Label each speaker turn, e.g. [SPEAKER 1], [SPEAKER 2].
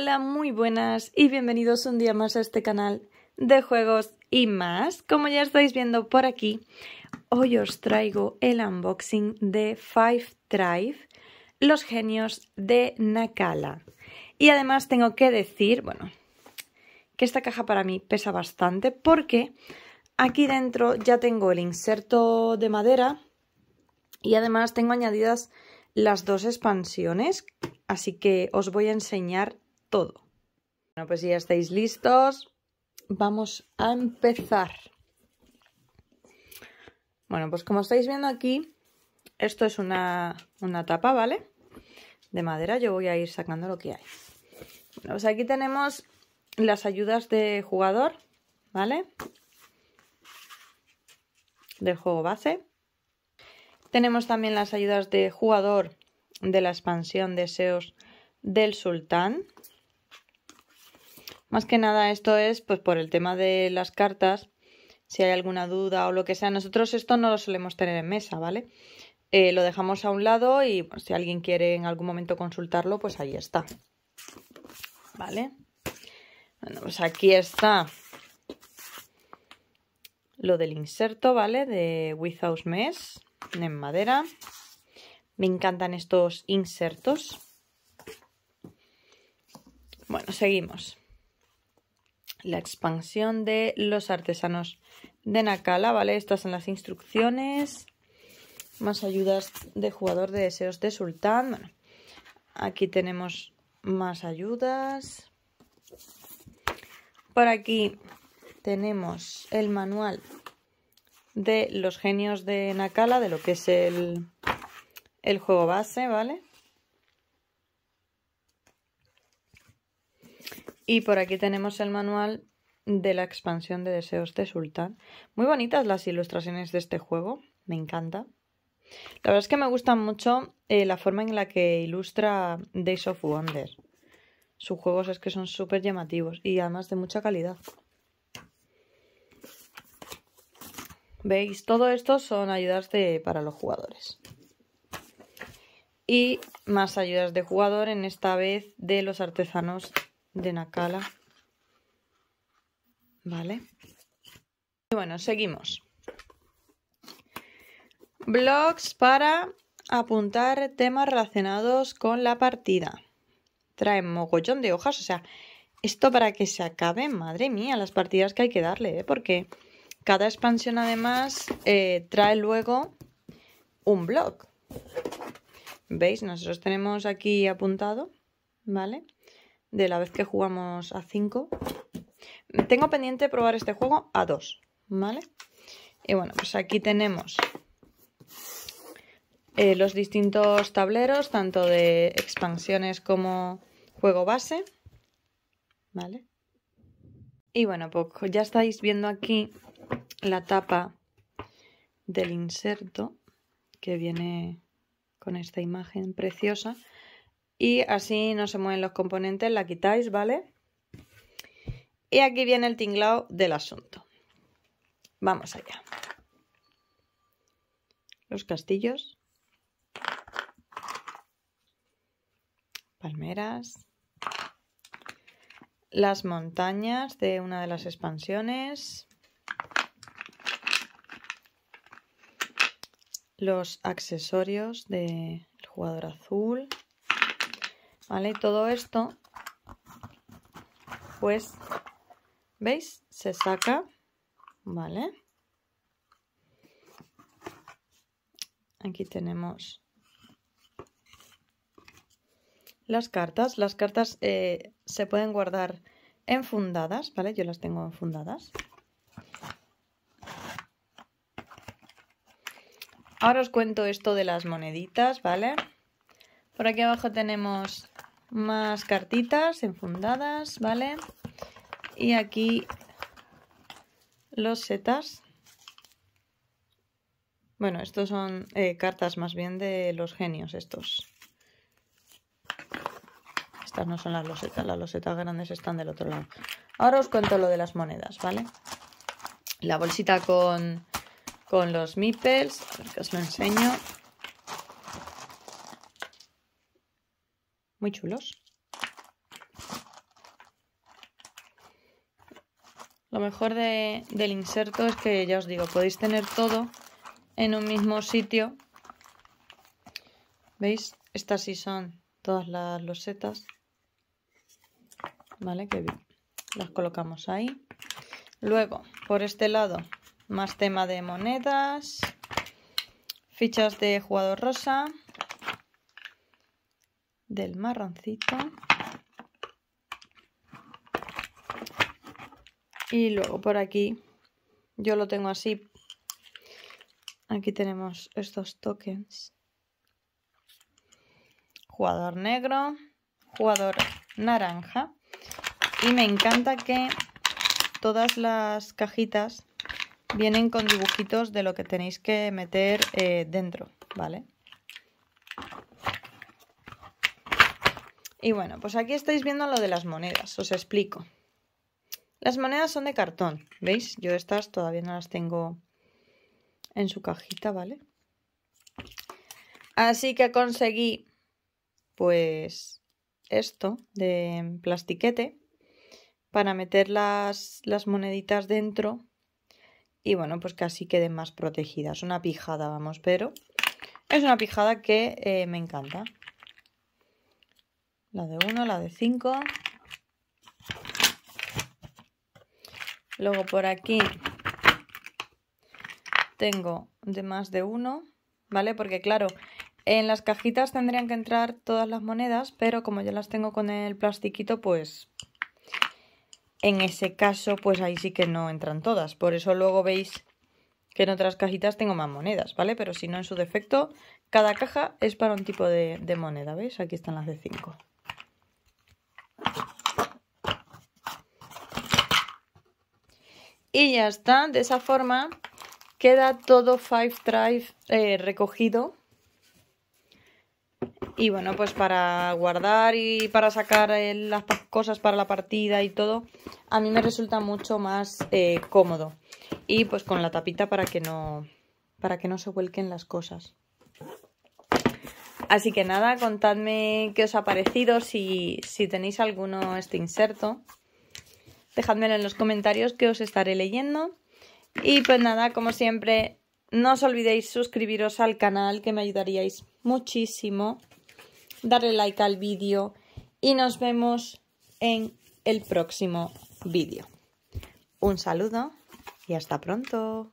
[SPEAKER 1] Hola, muy buenas y bienvenidos un día más a este canal de juegos y más. Como ya estáis viendo por aquí, hoy os traigo el unboxing de Five Drive, los genios de Nakala. Y además tengo que decir, bueno, que esta caja para mí pesa bastante porque aquí dentro ya tengo el inserto de madera y además tengo añadidas las dos expansiones, así que os voy a enseñar todo. Bueno, pues si ya estáis listos, vamos a empezar. Bueno, pues como estáis viendo aquí, esto es una, una tapa, ¿vale? De madera, yo voy a ir sacando lo que hay. pues aquí tenemos las ayudas de jugador, ¿vale? Del juego base. Tenemos también las ayudas de jugador de la expansión Deseos del Sultán, más que nada esto es pues por el tema de las cartas, si hay alguna duda o lo que sea. Nosotros esto no lo solemos tener en mesa, ¿vale? Eh, lo dejamos a un lado y pues, si alguien quiere en algún momento consultarlo, pues ahí está. ¿Vale? Bueno, pues aquí está lo del inserto, ¿vale? De Without Mess en madera. Me encantan estos insertos. Bueno, seguimos la expansión de los artesanos de Nakala, ¿vale? Estas son las instrucciones, más ayudas de jugador de deseos de sultán. aquí tenemos más ayudas. Por aquí tenemos el manual de los genios de Nakala, de lo que es el, el juego base, ¿vale? Y por aquí tenemos el manual de la expansión de deseos de Sultán. Muy bonitas las ilustraciones de este juego, me encanta. La verdad es que me gusta mucho eh, la forma en la que ilustra Days of Wonder. Sus juegos es que son súper llamativos y además de mucha calidad. ¿Veis? Todo esto son ayudas para los jugadores. Y más ayudas de jugador en esta vez de los artesanos de Nakala. Vale. Y bueno, seguimos. Blogs para apuntar temas relacionados con la partida. Traen mogollón de hojas, o sea, esto para que se acabe, madre mía, las partidas que hay que darle, ¿eh? porque cada expansión además eh, trae luego un blog. ¿Veis? Nosotros tenemos aquí apuntado, ¿vale? de la vez que jugamos a 5. Tengo pendiente probar este juego a 2, ¿vale? Y bueno, pues aquí tenemos eh, los distintos tableros, tanto de expansiones como juego base, Y bueno, pues ya estáis viendo aquí la tapa del inserto que viene con esta imagen preciosa y así no se mueven los componentes, la quitáis, ¿vale? Y aquí viene el tinglado del asunto. Vamos allá. Los castillos. Palmeras. Las montañas de una de las expansiones. Los accesorios del de jugador azul. ¿Vale? Y todo esto, pues, ¿veis? Se saca, ¿vale? Aquí tenemos las cartas. Las cartas eh, se pueden guardar enfundadas, ¿vale? Yo las tengo enfundadas. Ahora os cuento esto de las moneditas, ¿vale? Por aquí abajo tenemos más cartitas enfundadas, ¿vale? Y aquí los setas. Bueno, estos son eh, cartas más bien de los genios estos. Estas no son las losetas, las losetas grandes están del otro lado. Ahora os cuento lo de las monedas, ¿vale? La bolsita con, con los mipels, que os lo enseño. muy chulos. Lo mejor del inserto es que, ya os digo, podéis tener todo en un mismo sitio. ¿Veis? Estas sí son todas las losetas. ¿Vale? Que las colocamos ahí. Luego, por este lado, más tema de monedas, fichas de jugador rosa, del marroncito. Y luego por aquí, yo lo tengo así. Aquí tenemos estos tokens. Jugador negro, jugador naranja. Y me encanta que todas las cajitas vienen con dibujitos de lo que tenéis que meter eh, dentro, ¿vale? Y bueno, pues aquí estáis viendo lo de las monedas, os explico. Las monedas son de cartón, ¿veis? Yo estas todavía no las tengo en su cajita, ¿vale? Así que conseguí, pues, esto de plastiquete para meter las, moneditas dentro y bueno, pues que así queden más protegidas. Una pijada, vamos, pero es una pijada que eh, me encanta la de 1, la de 5. Luego por aquí tengo de más de 1, ¿vale? Porque claro, en las cajitas tendrían que entrar todas las monedas, pero como ya las tengo con el plastiquito, pues en ese caso, pues ahí sí que no entran todas. Por eso luego veis que en otras cajitas tengo más monedas, ¿vale? Pero si no, en su defecto, cada caja es para un tipo de, de moneda, ¿veis? Aquí están las de 5. y ya está. De esa forma queda todo Five Drive eh, recogido. Y bueno, pues para guardar y para sacar eh, las cosas para la partida y todo, a mí me resulta mucho más eh, cómodo. Y pues con la tapita para que no para que no se vuelquen las cosas. Así que nada, contadme qué os ha parecido, si, si tenéis alguno este inserto. Dejadmelo en los comentarios que os estaré leyendo. Y pues nada, como siempre, no os olvidéis suscribiros al canal que me ayudaríais muchísimo. Darle like al vídeo y nos vemos en el próximo vídeo. Un saludo y hasta pronto.